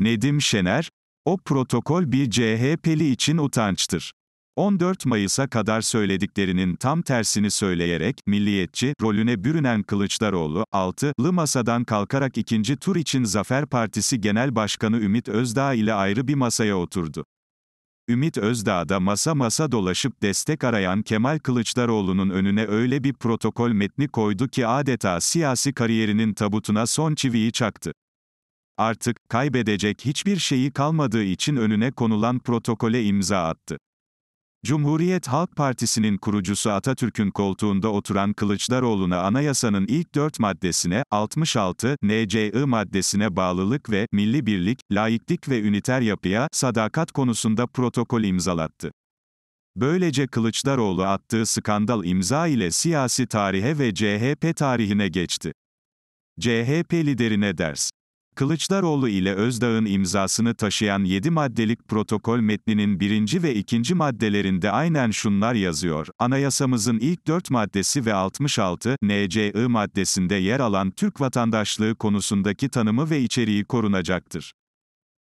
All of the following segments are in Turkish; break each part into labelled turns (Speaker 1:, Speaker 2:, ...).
Speaker 1: Nedim Şener, o protokol bir CHP'li için utançtır. 14 Mayıs'a kadar söylediklerinin tam tersini söyleyerek, milliyetçi, rolüne bürünen Kılıçdaroğlu, 6'lı masadan kalkarak ikinci tur için Zafer Partisi Genel Başkanı Ümit Özdağ ile ayrı bir masaya oturdu. Ümit Özdağ da masa masa dolaşıp destek arayan Kemal Kılıçdaroğlu'nun önüne öyle bir protokol metni koydu ki adeta siyasi kariyerinin tabutuna son çiviyi çaktı. Artık, kaybedecek hiçbir şeyi kalmadığı için önüne konulan protokole imza attı. Cumhuriyet Halk Partisi'nin kurucusu Atatürk'ün koltuğunda oturan Kılıçdaroğlu'na anayasanın ilk dört maddesine, 66, NCI maddesine bağlılık ve milli birlik, laiklik ve üniter yapıya, sadakat konusunda protokol imzalattı. Böylece Kılıçdaroğlu attığı skandal imza ile siyasi tarihe ve CHP tarihine geçti. CHP liderine ders Kılıçdaroğlu ile Özdağ'ın imzasını taşıyan 7 maddelik protokol metninin birinci ve ikinci maddelerinde aynen şunlar yazıyor. Anayasamızın ilk 4 maddesi ve 66 NCI maddesinde yer alan Türk vatandaşlığı konusundaki tanımı ve içeriği korunacaktır.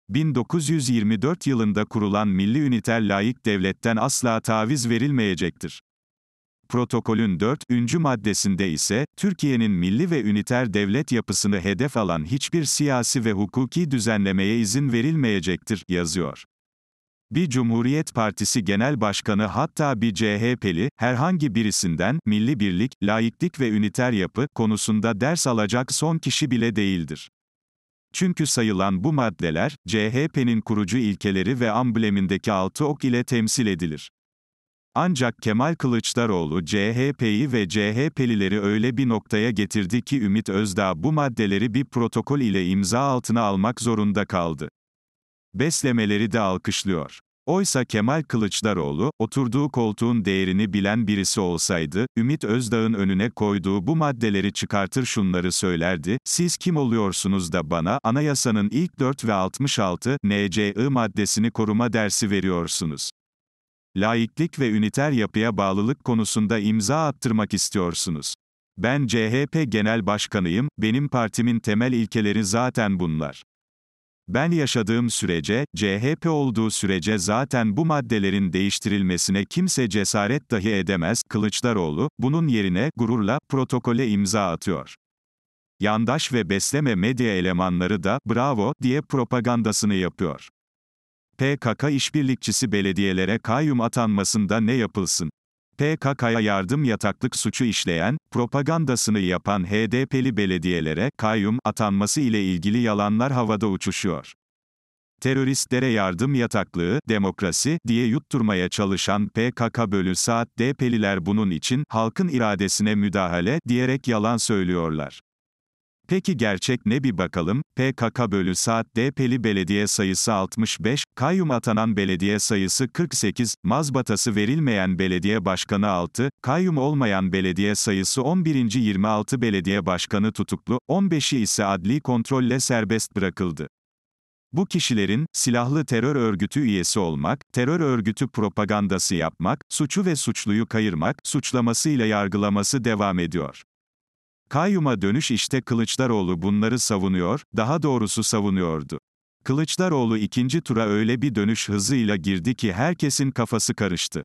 Speaker 1: 1924 yılında kurulan milli üniter laik devletten asla taviz verilmeyecektir. Protokolün 4. maddesinde ise, Türkiye'nin milli ve üniter devlet yapısını hedef alan hiçbir siyasi ve hukuki düzenlemeye izin verilmeyecektir, yazıyor. Bir Cumhuriyet Partisi Genel Başkanı hatta bir CHP'li, herhangi birisinden, milli birlik, laiklik ve üniter yapı, konusunda ders alacak son kişi bile değildir. Çünkü sayılan bu maddeler, CHP'nin kurucu ilkeleri ve amblemindeki altı ok ile temsil edilir. Ancak Kemal Kılıçdaroğlu CHP'yi ve CHP'lileri öyle bir noktaya getirdi ki Ümit Özdağ bu maddeleri bir protokol ile imza altına almak zorunda kaldı. Beslemeleri de alkışlıyor. Oysa Kemal Kılıçdaroğlu, oturduğu koltuğun değerini bilen birisi olsaydı, Ümit Özdağ'ın önüne koyduğu bu maddeleri çıkartır şunları söylerdi, siz kim oluyorsunuz da bana, anayasanın ilk 4 ve 66, NCI maddesini koruma dersi veriyorsunuz laiklik ve üniter yapıya bağlılık konusunda imza attırmak istiyorsunuz. Ben CHP Genel Başkanıyım, benim partimin temel ilkeleri zaten bunlar. Ben yaşadığım sürece, CHP olduğu sürece zaten bu maddelerin değiştirilmesine kimse cesaret dahi edemez, Kılıçdaroğlu, bunun yerine, gururla, protokole imza atıyor. Yandaş ve besleme medya elemanları da, bravo, diye propagandasını yapıyor. PKK işbirlikçisi belediyelere kayyum atanmasında ne yapılsın? PKK'ya yardım yataklık suçu işleyen, propagandasını yapan HDP'li belediyelere kayyum atanması ile ilgili yalanlar havada uçuşuyor. Teröristlere yardım yataklığı, demokrasi, diye yutturmaya çalışan PKK bölü saat DP'liler bunun için, halkın iradesine müdahale, diyerek yalan söylüyorlar. Peki gerçek ne bir bakalım, PKK bölü saat DP'li belediye sayısı 65, kayyum atanan belediye sayısı 48, mazbatası verilmeyen belediye başkanı 6, kayyum olmayan belediye sayısı 11. 26 belediye başkanı tutuklu, 15'i ise adli kontrolle serbest bırakıldı. Bu kişilerin, silahlı terör örgütü üyesi olmak, terör örgütü propagandası yapmak, suçu ve suçluyu kayırmak, suçlamasıyla yargılaması devam ediyor. Kayyuma dönüş işte Kılıçdaroğlu bunları savunuyor, daha doğrusu savunuyordu. Kılıçdaroğlu ikinci tura öyle bir dönüş hızıyla girdi ki herkesin kafası karıştı.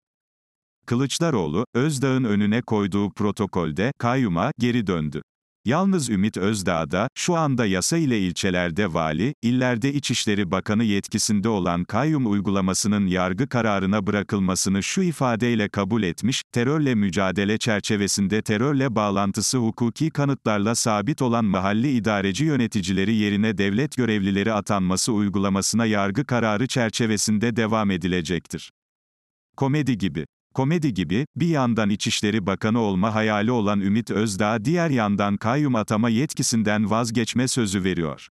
Speaker 1: Kılıçdaroğlu, Özdağ'ın önüne koyduğu protokolde, kayyuma, geri döndü. Yalnız Ümit Özdağ'da, şu anda yasa ile ilçelerde vali, illerde İçişleri Bakanı yetkisinde olan kayyum uygulamasının yargı kararına bırakılmasını şu ifadeyle kabul etmiş, terörle mücadele çerçevesinde terörle bağlantısı hukuki kanıtlarla sabit olan mahalli idareci yöneticileri yerine devlet görevlileri atanması uygulamasına yargı kararı çerçevesinde devam edilecektir. Komedi gibi. Komedi gibi, bir yandan İçişleri Bakanı olma hayali olan Ümit Özdağ diğer yandan kayyum atama yetkisinden vazgeçme sözü veriyor.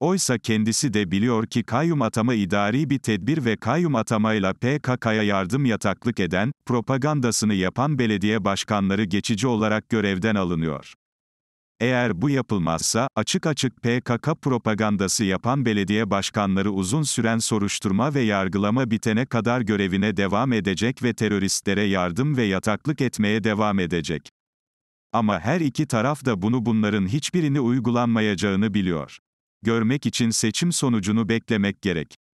Speaker 1: Oysa kendisi de biliyor ki kayyum atama idari bir tedbir ve kayyum atamayla PKK'ya yardım yataklık eden, propagandasını yapan belediye başkanları geçici olarak görevden alınıyor. Eğer bu yapılmazsa, açık açık PKK propagandası yapan belediye başkanları uzun süren soruşturma ve yargılama bitene kadar görevine devam edecek ve teröristlere yardım ve yataklık etmeye devam edecek. Ama her iki taraf da bunu bunların hiçbirini uygulanmayacağını biliyor. Görmek için seçim sonucunu beklemek gerek.